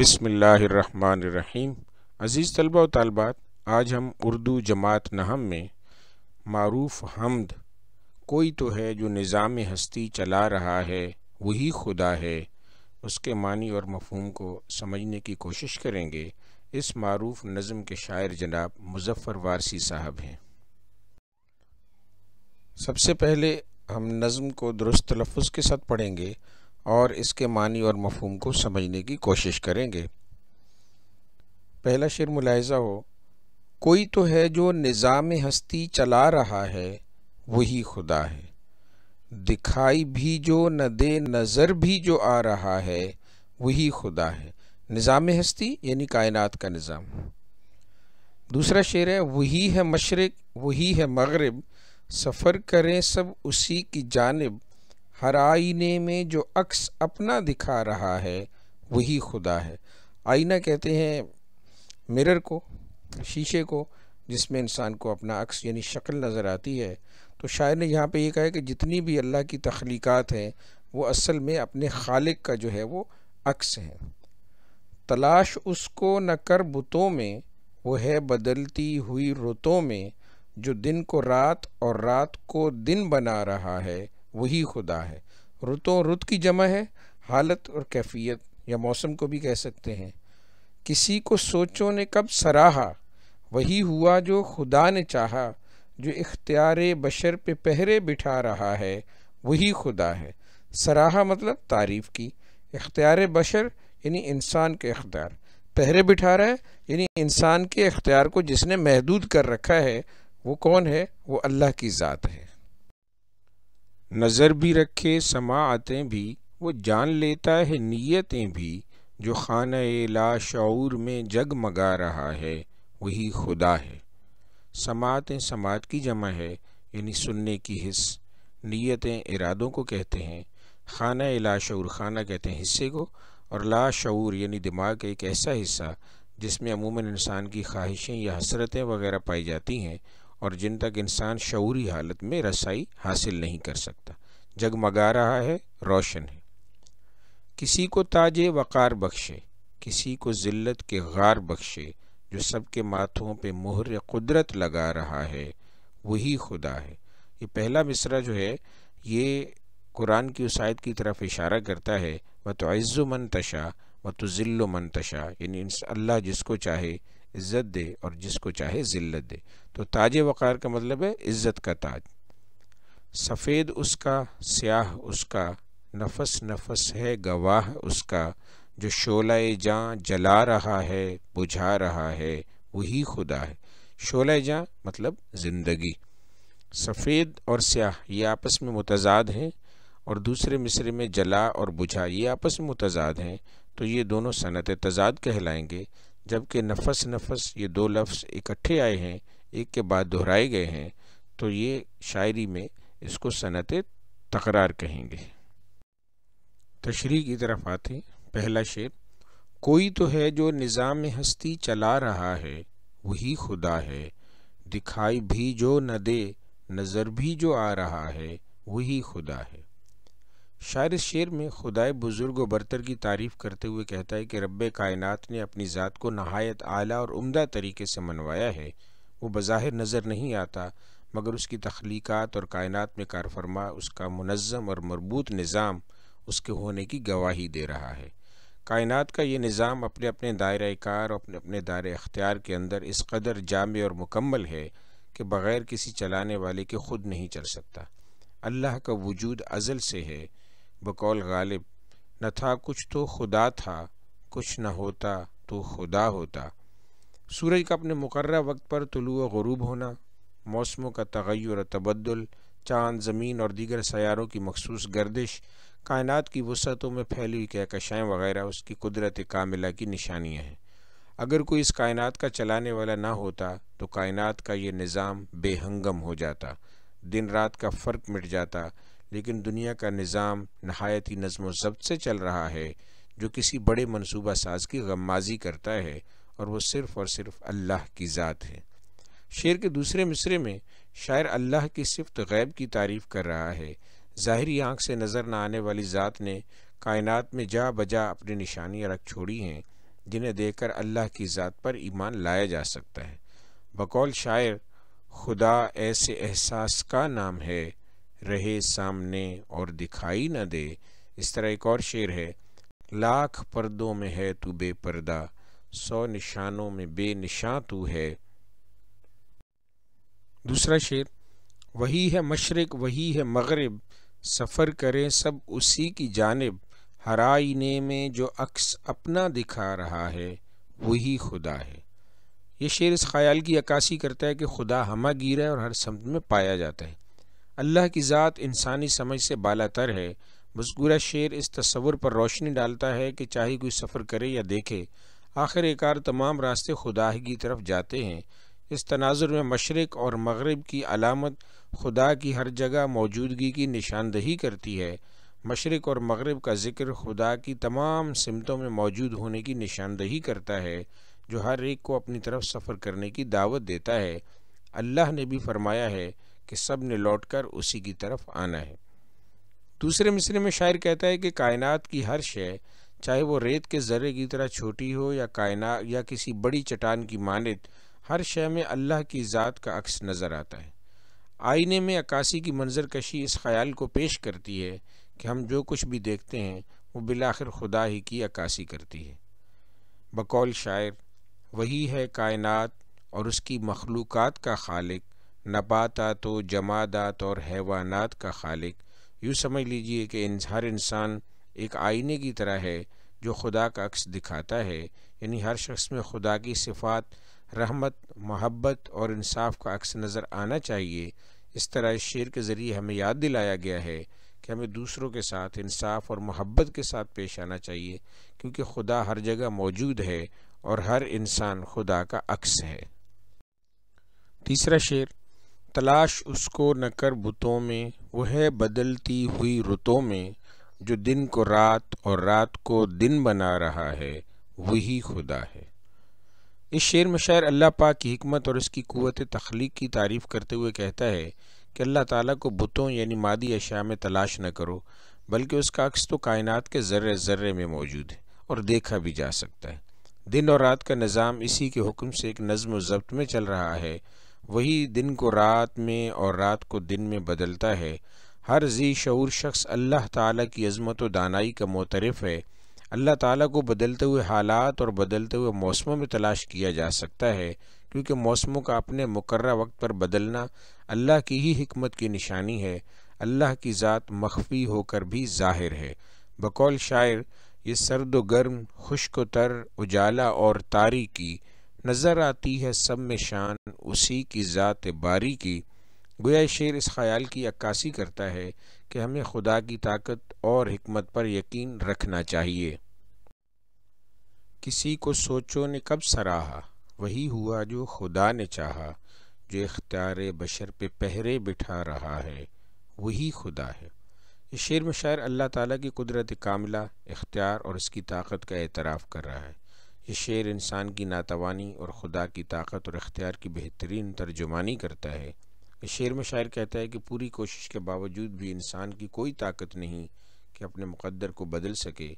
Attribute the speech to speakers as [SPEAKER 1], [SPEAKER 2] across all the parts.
[SPEAKER 1] बिसमीम अज़ीज़ तलबा व आज हम उर्दू जमात नहम में मरूफ़ हमद कोई तो है जो निज़ाम हस्ती चला रहा है वही खुदा है उसके मानी और मफहम को समझने की कोशिश करेंगे इस मरूफ नज़म के शायर जनाब मुजफ़र वारसी साहब हैं सबसे पहले हम नज़म को दुरुस्त तलफ़ के साथ पढ़ेंगे और इसके मानी और मफहम को समझने की कोशिश करेंगे पहला शेर मुलायजा हो कोई तो है जो निज़ाम हस्ती चला रहा है वही खुदा है दिखाई भी जो न दे नज़र भी जो आ रहा है वही खुदा है निज़ाम हस्ती यानी कायनात का निज़ाम दूसरा शेर है वही है मशरक़ वही है मगरब सफ़र करें सब उसी की जानब हर आईने में जो अक्स अपना दिखा रहा है वही खुदा है आईना कहते हैं मिरर को शीशे को जिसमें इंसान को अपना अक्स यानी शक्ल नज़र आती है तो शायर ने यहाँ पे ये कहा है कि जितनी भी अल्लाह की तख्लीक़ात हैं वो असल में अपने खालिक का जो है वो अक्स है तलाश उसको न कर बुतों में वो है बदलती हुई रुतों में जो दिन को रात और रात को दिन बना रहा है वही खुदा है रुतो रुत की जमा है हालत और कैफियत या मौसम को भी कह सकते हैं किसी को सोचों ने कब सराहा वही हुआ जो खुदा ने चाहा जो इख्तियार बशर पे पहरे बिठा रहा है वही खुदा है सराहा मतलब तारीफ़ की इख्तियार बशर यानी इंसान के अख्तियार पहरे बिठा रहा है यानी इंसान के अख्तियार को जिसने महदूद कर रखा है वो कौन है वो अल्लाह की ज़ात है नज़र भी रखे समातें भी वो जान लेता है नीयतें भी जो खाना लाशर में जगमगा रहा है वही खुदा है समातें समात की जमा है यानी सुनने की हिस्स नीयतें इरादों को कहते हैं खाना लाशूर खाना कहते हैं हिस्से को और लाशर यानी दिमाग का एक ऐसा हिस्सा जिसमें अमूमन इंसान की ख्वाहिशें या हसरतें वगैरह पाई जाती हैं और जिन तक इंसान शौरी हालत में रसाई हासिल नहीं कर सकता जगमगा रहा है रोशन है किसी को ताज वक़ार बख्शे किसी को ज़िल्लत के गार बख्शे जो सबके माथों पे मोहर कुदरत लगा रहा है वही खुदा है ये पहला मिसरा जो है ये कुरान की उसायद की तरफ इशारा करता है व तो मन तशा व तो ज़िल्लो मन तशा यानी अल्लाह जिसको चाहे इज़्ज़त दे और जिसको चाहे ज़िल्लत दे तो ताज वक़ार का मतलब है इज़्ज़त का ताज सफ़ेद उसका स्याह उसका नफस नफस है गवाह उसका जो शोला जाँ जला रहा है बुझा रहा है वही खुदा है शोला जाँ मतलब ज़िंदगी सफ़ेद और स्याह ये आपस में मुतजाद हैं और दूसरे मिसरे में जला और बुझा ये आपस में मुतजाद हैं तो ये दोनों सनत तजाद कहलाएंगे जबकि नफस नफस ये दो लफ्ज़ इकट्ठे आए हैं एक के बाद दोहराए गए हैं तो ये शायरी में इसको सनत तकरार कहेंगे तशरी की तरफ आते पहला शेर कोई तो है जो निज़ाम हस्ती चला रहा है वही खुदा है दिखाई भी जो न दे नज़र भी जो आ रहा है वही खुदा है शायर शेर में खुदाए बुज़ुर्ग व बरतर की तारीफ़ करते हुए कहता है कि रब कायन ने अपनी ज़ात को नहायत आला और उम्दा तरीके से मनवाया है वो बज़ाहिर नज़र नहीं आता मगर उसकी तख्लीक़ात और कायन में कारफरमा उसका मुनज़म और मरबूत निज़ाम उसके होने की गवाही दे रहा है कायनात का ये निज़ाम अपने अपने दायरे कार और अपने अपने दायरे अख्तियार के अंदर इस कदर जाम और मुकम्मल है कि बग़ैर किसी चलाने वाले के ख़ुद नहीं चल सकता अल्लाह का वजूद अज़ल से है बकौल गालिब न था कुछ तो खुदा था कुछ न होता तो खुदा होता सूरज का अपने मुकर वक्त पर तुलु गरूब होना मौसमों का तगैर तबदल चांद ज़मीन और दीगर सारों की मखसूस गर्दिश कायनात की वसतों में फैली हुई कहकशाएँ वगैरह उसकी कुदरत कामिला की निशानियाँ हैं अगर कोई इस कायनात का चलाने वाला ना होता तो कायनत का ये निज़ाम बेहंगम हो जाता दिन रात का फ़र्क मिट जाता लेकिन दुनिया का निज़ाम नहायत ही नज़म ज़ब्त से चल रहा है जो किसी बड़े मनसूबा साज की माजी करता है और वह सिर्फ़ और सिर्फ अल्लाह की ज़ात है शेर के दूसरे मिसरे में शायर अल्लाह की सिफत गैब की तारीफ़ कर रहा है ज़ाहरी आँख से नज़र न आने वाली ज़ात ने कायनत में जा बजा अपनी निशानियाँ रख छोड़ी हैं जिन्हें देखकर अल्लाह की ज़ात पर ईमान लाया जा सकता है बकौल शायर खुदा ऐसे एहसास का नाम है रहे सामने और दिखाई न दे इस तरह एक और शेर है लाख पर्दों में है तू बेपर्दा सौ निशानों में बेनिशां तू है दूसरा शेर वही है मशरक वही है मगरब सफ़र करें सब उसी की जानब हर आईने में जो अक्स अपना दिखा रहा है वही खुदा है ये शेर इस ख्याल की अक्सी करता है कि खुदा हमा गिर है और हर समत में पाया जाता है अल्लाह की ज़ात इंसानी समझ से बालातर है मजकूरा शेर इस तस्वुर पर रोशनी डालता है कि चाहे कोई सफ़र करे या देखे आखिरकार तमाम रास्ते खुदा की तरफ जाते हैं इस तनाजुर में मशरक़ और मगरब की अलामत खुदा की हर जगह मौजूदगी की निशानदही करती है मशरक़ और मगरब का जिक्र खुदा की तमाम सिमतों में मौजूद होने की निशानदही करता है जो हर एक को अपनी तरफ सफ़र करने की दावत देता है अल्लाह ने भी फरमाया है कि सब ने लौट कर उसी की तरफ आना है दूसरे मिसरे में शायर कहता है कि कायनात की हर शय चाहे वो रेत के ज़र्रे की तरह छोटी हो या कायना या किसी बड़ी चट्टान की मानद हर शय में अल्लाह की ज़ात का अक्स नज़र आता है आईने में अक्सी की मंजर कशी इस ख्याल को पेश करती है कि हम जो कुछ भी देखते हैं वो बिलाखिर खुदा ही की अक्सी करती है बकौल शायर वही है कायनात और उसकी मखलूक़ात का खालिक नबातात जमादात और हैवानात का खालिक यूँ समझ लीजिए कि हर इंसान एक आईने की तरह है जो खुदा का अक्स दिखाता है यानी हर शख्स में खुदा की सिफात रहमत महब्बत और इंसाफ का अक्स नज़र आना चाहिए इस तरह इस शेर के ज़रिए हमें याद दिलाया गया है कि हमें दूसरों के साथ इंसाफ और मोहब्बत के साथ पेश आना चाहिए क्योंकि खुदा हर जगह मौजूद है और हर इंसान खुदा का अक्स है तीसरा शेर तलाश उसको न कर बुतों में वह बदलती हुई रुतों में जो दिन को रात और रात को दिन बना रहा है वही खुदा है इस शेर में शायर अल्लाह पाक की हमत और इसकी क़वत तख्लीक की तारीफ़ करते हुए कहता है कि अल्लाह ताला को बुतों यानी मादी अशा में तलाश न करो बल्कि उसका अक्स तो कायनात के ज़र्रे ज़र्रे में मौजूद है और देखा भी जा सकता है दिन और रात का निज़ाम इसी के हुक्म से एक नज़म ज़ब्त में चल रहा है वही दिन को रात में और रात को दिन में बदलता है हर जी शूर शख्स अल्लाह ताला की अज़मत व दानाई का मोतरफ़ है अल्लाह ताला को बदलते हुए हालात और बदलते हुए मौसमों में तलाश किया जा सकता है क्योंकि मौसमों का अपने मुकर वक्त पर बदलना अल्लाह की ही हमत की निशानी है अल्लाह की ज़ात मख्फी होकर भी ज़ाहिर है बकौल शायर ये सर्द गर्म खुश्क तर उजाला और तारी की नज़र आती है सब में शान उसी की ज़ात बारी की गोया शेर इस ख्याल की अक्कासी करता है कि हमें खुदा की ताकत और हमत पर यकीन रखना चाहिए किसी को सोचो ने कब सराहा वही हुआ जो खुदा ने चाहा जो इख्तियार बशर पे पहरे बिठा रहा है वही खुदा है इस शेर में शायर अल्लाह ताला की कुदरत कामिला इख्तियार और इसकी ताकत का एतराफ़ कर रहा है ये शेर इंसान की नातवानी और खुदा की ताकत और इख्तियार की बेहतरीन तर्जुमानी करता है इस शेर में शायर कहता है कि पूरी कोशिश के बावजूद भी इंसान की कोई ताकत नहीं कि अपने मुकद्दर को बदल सके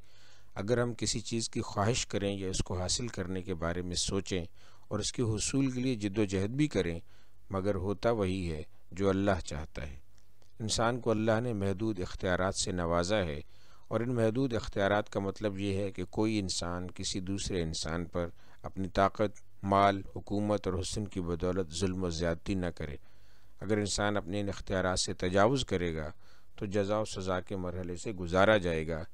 [SPEAKER 1] अगर हम किसी चीज़ की ख्वाहिश करें या इसको हासिल करने के बारे में सोचें और उसके हसूल के लिए जद्दोजहद भी करें मगर होता वही है जो अल्लाह चाहता है इंसान को अल्लाह ने महदूद इख्तियार से नवाजा है और इन महदूद अख्तियार का मतलब ये है कि कोई इंसान किसी दूसरे इंसान पर अपनी ताकत माल हुकूमत और हसन की बदौलत जुल्म ज़्यादती न करे अगर इंसान अपने इन अख्तियार से तजावज़ करेगा तो जजा व सज़ा के मरहले से गुजारा जाएगा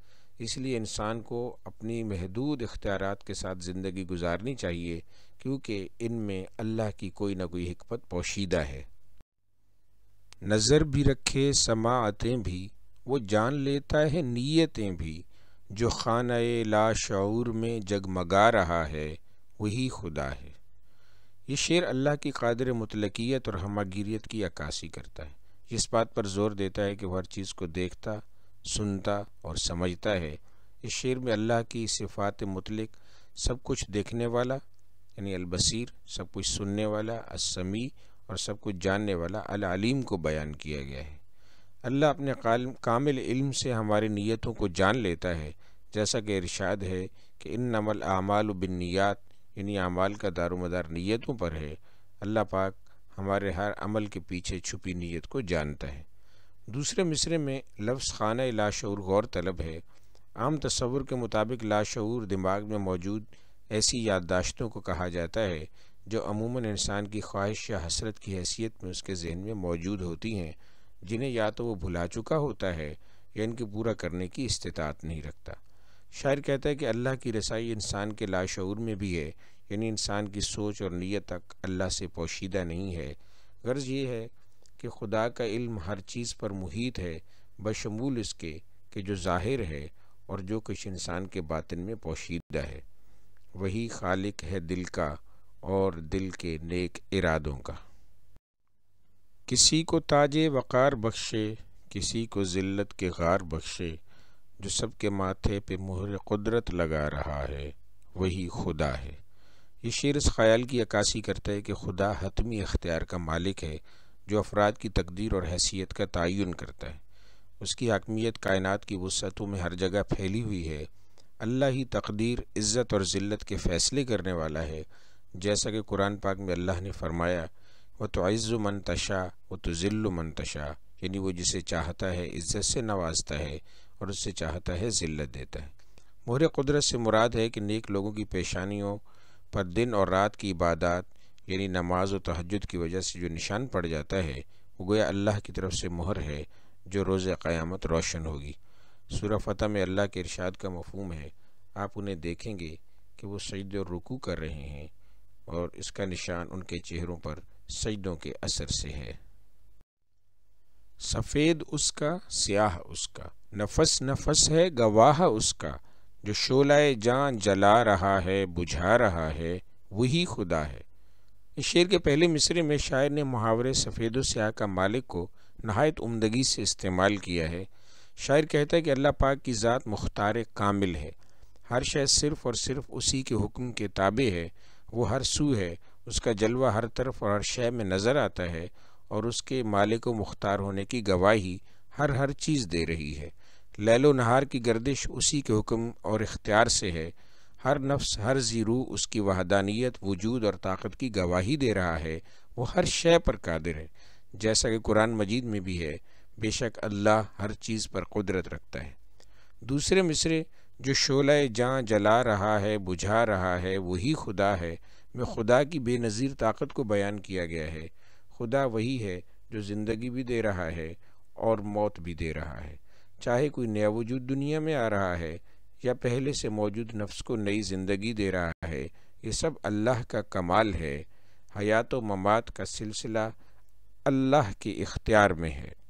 [SPEAKER 1] इसलिए इंसान को अपनी महदूद अख्तियार के साथ ज़िंदगी गुजारनी चाहिए क्योंकि इनमें अल्लाह की कोई ना कोई हमत पोशीदा है नज़र भी रखे समातें भी वो जान लेता है नीयतें भी जो खान लाशूर में जगमगा रहा है वही खुदा है ये शेर अल्लाह की कादर मतलकियत और हमागीरीत की अक्सी करता है इस बात पर जोर देता है कि वह हर चीज़ को देखता सुनता और समझता है इस शेर में अल्लाह की सिफात मतलक सब कुछ देखने वाला यानी अलबसर सब कुछ सुनने वाला असमी और सब कुछ जानने वाला अलालीम को बयान किया गया है अल्लाह अपने कामिल इल्म से हमारी नीयतों को जान लेता है जैसा कि इरशाद है कि इन नमल आमाल बिन नियात यानी आमाल का दारोमदार नीयतों पर है अल्लाह पाक हमारे हर अमल के पीछे छुपी नीयत को जानता है दूसरे मिसरे में लफ्ज़ खाना लाशूर गौर तलब है आम तस्वुर के मुताबिक लाशूर दिमाग में मौजूद ऐसी याददाश्तों को कहा जाता है जो अमूमन इंसान की ख्वाहिश या हसरत की हैसियत में उसके जहन में मौजूद होती हैं जिन्हें या तो वो भुला चुका होता है या इनके पूरा करने की इस्तात नहीं रखता शायर कहता है कि अल्लाह की रसाई इंसान के लाशूर में भी है यानी इंसान की सोच और नीयत तक अल्लाह से पोशीदा नहीं है गर्ज ये है कि खुदा का इल्म हर चीज़ पर मुहित है बशमूल इसके कि जो ज़ाहिर है और जो कुछ इंसान के बातिन में पोशीदा है वही खालिक है दिल का और दिल के नेक इरादों का किसी को ताज वक़ार बख्शे किसी को ज़िल्लत के गार बख्शे जो सबके माथे पे मुहर कुदरत लगा रहा है वही खुदा है ये शेर इस ख्याल की अक्सी करता है कि खुदा हतमी अख्तियार का मालिक है जो अफराद की तकदीर और हैसियत का तयन करता है उसकी हकमियत कायनात की वसतों में हर जगह फैली हुई है अल्लाह ही तकदीर इज़्ज़त और ज़िल्लत के फ़ैसले करने वाला है जैसा कि कुरान पाक में अल्लाह ने फरमाया व तो अज़ मनतशा व तो ज़िल्ल मनतशा यानी वो जिसे चाहता है इज़्ज़त से नवाजता है और उससे चाहता है ज़िल्लत देता है मोहर कुदरत से मुराद है कि नेक लोगों की पेशानियों पर दिन और रात की इबादत यानी नमाज व तहजद की वजह से जो निशान पड़ जाता है वो गोया अल्लाह की तरफ से मोहर है जो रोज़ क़यामत रोशन होगी सूर फ़तह में अल्लाह के इरशाद का मफहम है आप उन्हें देखेंगे कि वो सजद और रुकू कर रहे हैं और इसका निशान उनके चेहरों पर सजदों के असर से है सफ़ेद उसका स्याह उसका नफस नफस है गवाह उसका जो शोलाए जान जला रहा है बुझा रहा है वही खुदा है इस शेर के पहले मिसरे में शायर ने मुहावरे सफ़ेद स्याह का मालिक को नहायत उमदगी से इस्तेमाल किया है शायर कहता है कि अल्लाह पाक की ज़ात मुख्तार कामिल है हर शायद सिर्फ़ और सिर्फ़ उसी के हुक्म के ताबे है वो हर सू है उसका जलवा हर तरफ और हर शय में नज़र आता है और उसके मालिक को मुख्तार होने की गवाही हर हर चीज़ दे रही है लैलो नहार की गर्दिश उसी के हुक्म और इख्तियार से है हर नफ्स हर ज़ीरू उसकी वहदानियत वजूद और ताकत की गवाही दे रहा है वह हर शय पर कादिर है जैसा कि कुरान मजीद में भी है बेशक अल्लाह हर चीज़ पर कुदरत रखता है दूसरे मिसरे जो शोला जहाँ जला रहा है बुझा रहा है वही खुदा है में खुदा की बेनज़ीर ताकत को बयान किया गया है खुदा वही है जो ज़िंदगी भी दे रहा है और मौत भी दे रहा है चाहे कोई नया वजूद दुनिया में आ रहा है या पहले से मौजूद नफ्स को नई ज़िंदगी दे रहा है ये सब अल्लाह का कमाल है हयात व ममात का सिलसिला अल्लाह के इख्तियार में है